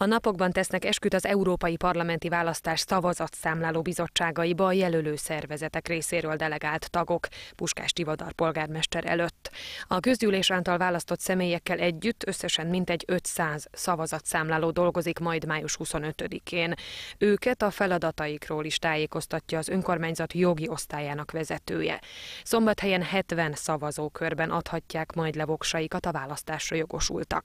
A napokban tesznek esküt az Európai Parlamenti Választás szavazatszámláló bizottságaiba a jelölő szervezetek részéről delegált tagok Puskás Tivadar polgármester előtt. A közgyűlés által választott személyekkel együtt összesen mintegy 500 szavazatszámláló dolgozik majd május 25-én. Őket a feladataikról is tájékoztatja az önkormányzat jogi osztályának vezetője. Szombathelyen 70 szavazókörben adhatják majd levoksaikat a választásra jogosultak.